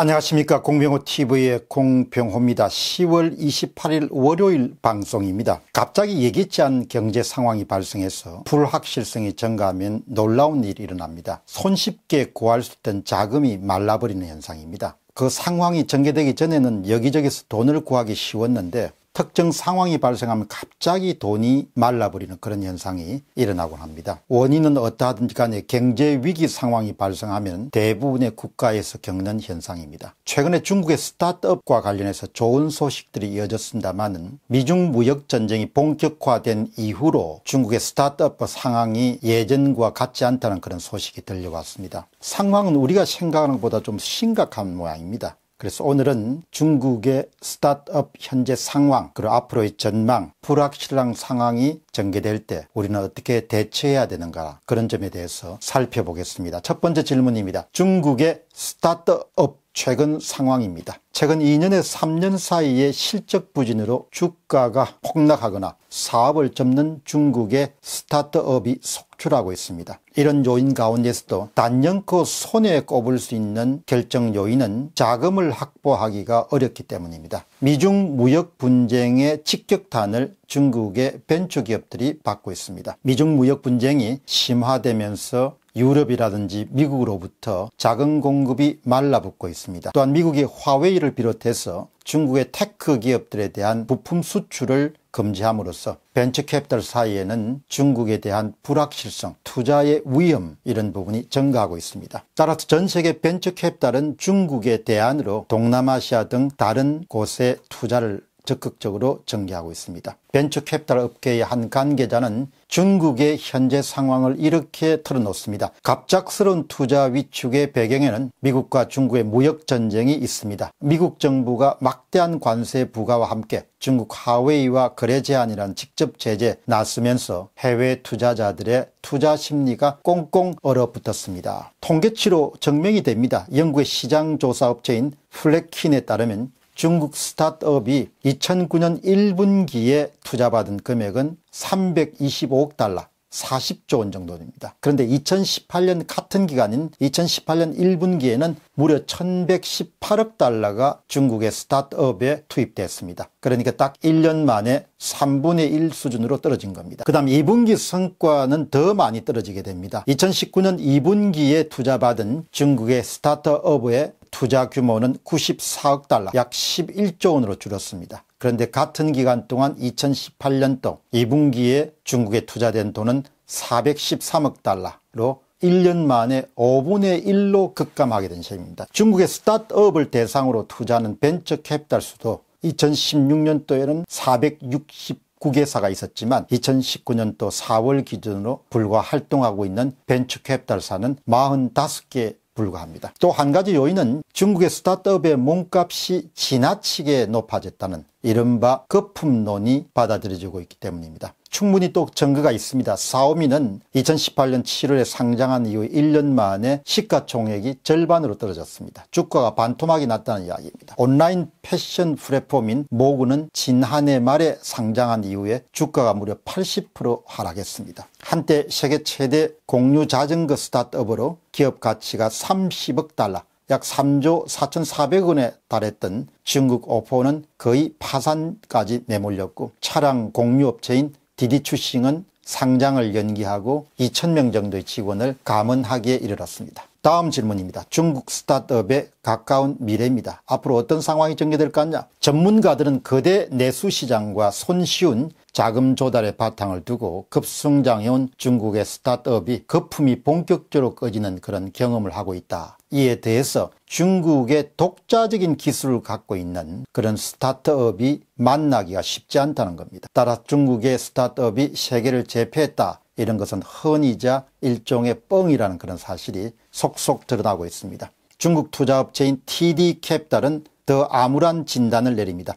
안녕하십니까 공병호TV의 공병호입니다. 10월 28일 월요일 방송입니다. 갑자기 예기치 않은 경제 상황이 발생해서 불확실성이 증가하면 놀라운 일이 일어납니다. 손쉽게 구할 수 있던 자금이 말라버리는 현상입니다. 그 상황이 전개되기 전에는 여기저기서 돈을 구하기 쉬웠는데 특정 상황이 발생하면 갑자기 돈이 말라버리는 그런 현상이 일어나곤 합니다. 원인은 어떠하든지 간에 경제 위기 상황이 발생하면 대부분의 국가에서 겪는 현상입니다. 최근에 중국의 스타트업과 관련해서 좋은 소식들이 이어졌습니다만은 미중 무역 전쟁이 본격화된 이후로 중국의 스타트업 상황이 예전과 같지 않다는 그런 소식이 들려왔습니다. 상황은 우리가 생각하는 것보다 좀 심각한 모양입니다. 그래서 오늘은 중국의 스타트업 현재 상황 그리고 앞으로의 전망 불확실한 상황이 전개될 때 우리는 어떻게 대처해야 되는가 그런 점에 대해서 살펴보겠습니다. 첫 번째 질문입니다. 중국의 스타트업 최근 상황입니다. 최근 2년에서 3년 사이에 실적 부진으로 주가가 폭락하거나 사업을 접는 중국의 스타트업이 속출하고 있습니다. 이런 요인 가운데서도 단연코 손에 꼽을 수 있는 결정 요인은 자금을 확보하기가 어렵기 때문입니다. 미중 무역 분쟁의 직격탄을 중국의 벤처기업들이 받고 있습니다. 미중 무역 분쟁이 심화되면서 유럽이라든지 미국으로부터 자금 공급이 말라붙고 있습니다. 또한 미국의 화웨이를 비롯해서 중국의 테크 기업들에 대한 부품 수출을 금지함으로써 벤처캐피털 사이에는 중국에 대한 불확실성, 투자의 위험 이런 부분이 증가하고 있습니다. 따라서 전 세계 벤처캐피털은 중국의 대안으로 동남아시아 등 다른 곳에 투자를 적극적으로 전개하고 있습니다. 벤처 캐피탈 업계의 한 관계자는 중국의 현재 상황을 이렇게 털어놓습니다. 갑작스러운 투자 위축의 배경에는 미국과 중국의 무역 전쟁이 있습니다. 미국 정부가 막대한 관세 부과와 함께 중국 하웨이와 거래 제한이란 직접 제재 났으면서 해외 투자자들의 투자 심리가 꽁꽁 얼어붙었습니다. 통계치로 증명이 됩니다. 영국의 시장조사업체인 플래킨에 따르면 중국 스타트업이 2009년 1분기에 투자받은 금액은 325억 달러 40조 원 정도 입니다 그런데 2018년 같은 기간인 2018년 1분기에는 무려 1118억 달러가 중국의 스타트업에 투입됐습니다. 그러니까 딱 1년 만에 3분의 1 수준으로 떨어진 겁니다. 그 다음 2분기 성과는 더 많이 떨어지게 됩니다. 2019년 2분기에 투자받은 중국의 스타트업의 투자 규모는 94억 달러 약 11조 원으로 줄었습니다. 그런데 같은 기간 동안 2018년 도 2분기에 중국에 투자된 돈은 413억 달러로 1년 만에 5분의 1로 급감하게 된 셈입니다. 중국의 스타트업을 대상으로 투자하는 벤처 캐피탈 수도 2016년도에는 469개사가 있었지만 2019년도 4월 기준으로 불과 활동하고 있는 벤처 캐피탈사는 45개 불과합니다. 또 한 가지 요인은 중국의 스타트업의 몸값이 지나치게 높아졌다는 이른바 거품론이 받아들여지고 있기 때문입니다. 충분히 또 증거가 있습니다. 사오미는 2018년 7월에 상장한 이후 1년 만에 시가총액이 절반으로 떨어졌습니다. 주가가 반토막이 났다는 이야기입니다. 온라인 패션 플랫폼인 모구는 지난해 말에 상장한 이후에 주가가 무려 80% 하락했습니다. 한때 세계 최대 공유 자전거 스타트업으로 기업 가치가 30억 달러 약 3조 4,400억 원에 달했던 중국 오포는 거의 파산까지 내몰렸고 차량 공유업체인 디디 추싱은 상장을 연기하고 2,000명 정도의 직원을 감원하기에 이르렀습니다. 다음 질문입니다. 중국 스타트업에 가까운 미래입니다. 앞으로 어떤 상황이 전개될 까 같냐? 전문가들은 거대 내수 시장과 손쉬운 자금 조달의 바탕을 두고 급성장해온 중국의 스타트업이 거품이 본격적으로 꺼지는 그런 경험을 하고 있다. 이에 대해서 중국의 독자적인 기술을 갖고 있는 그런 스타트업이 만나기가 쉽지 않다는 겁니다. 따라 중국의 스타트업이 세계를 제패했다. 이런 것은 헌이자 일종의 뻥이라는 그런 사실이 속속 드러나고 있습니다. 중국 투자업체인 TD캡달은 더 암울한 진단을 내립니다.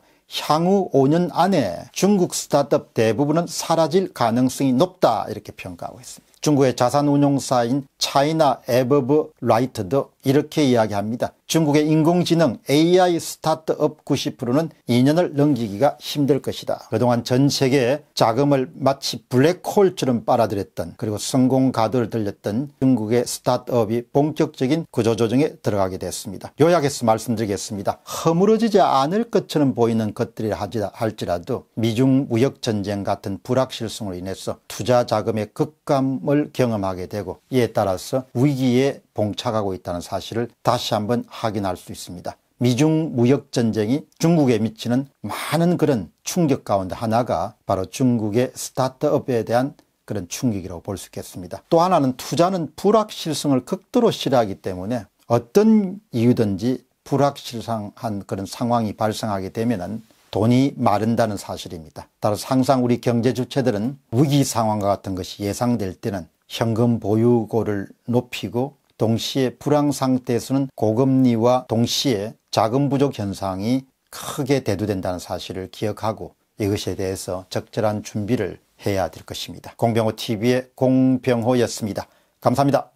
향후 5년 안에 중국 스타트업 대부분은 사라질 가능성이 높다 이렇게 평가하고 있습니다. 중국의 자산운용사인 차이나 에버브 라이트도 이렇게 이야기합니다. 중국의 인공지능 AI 스타트업 90%는 2년을 넘기기가 힘들 것이다. 그동안 전 세계에 자금을 마치 블랙홀처럼 빨아들였던 그리고 성공 가도를 들렸던 중국의 스타트업이 본격적인 구조조정에 들어가게 됐습니다. 요약해서 말씀드리겠습니다. 허물어지지 않을 것처럼 보이는 것들이 라 할지라도 미중 무역 전쟁 같은 불확실성으로 인해서 투자 자금의 극감을 경험하게 되고 이에 따라서 위기에 봉착하고 있다는 사실을 다시 한번 확인할 수 있습니다. 미중 무역 전쟁이 중국에 미치는 많은 그런 충격 가운데 하나가 바로 중국의 스타트업에 대한 그런 충격이라고 볼 수 있겠습니다. 또 하나는 투자는 불확실성을 극도로 싫어하기 때문에 어떤 이유든지 불확실한 그런 상황이 발생하게 되면은 돈이 마른다는 사실입니다. 따라서 항상 우리 경제 주체들은 위기 상황과 같은 것이 예상될 때는 현금 보유고를 높이고 동시에 불황 상태에서는 고금리와 동시에 자금 부족 현상이 크게 대두된다는 사실을 기억하고 이것에 대해서 적절한 준비를 해야 될 것입니다. 공병호 TV의 공병호였습니다. 감사합니다.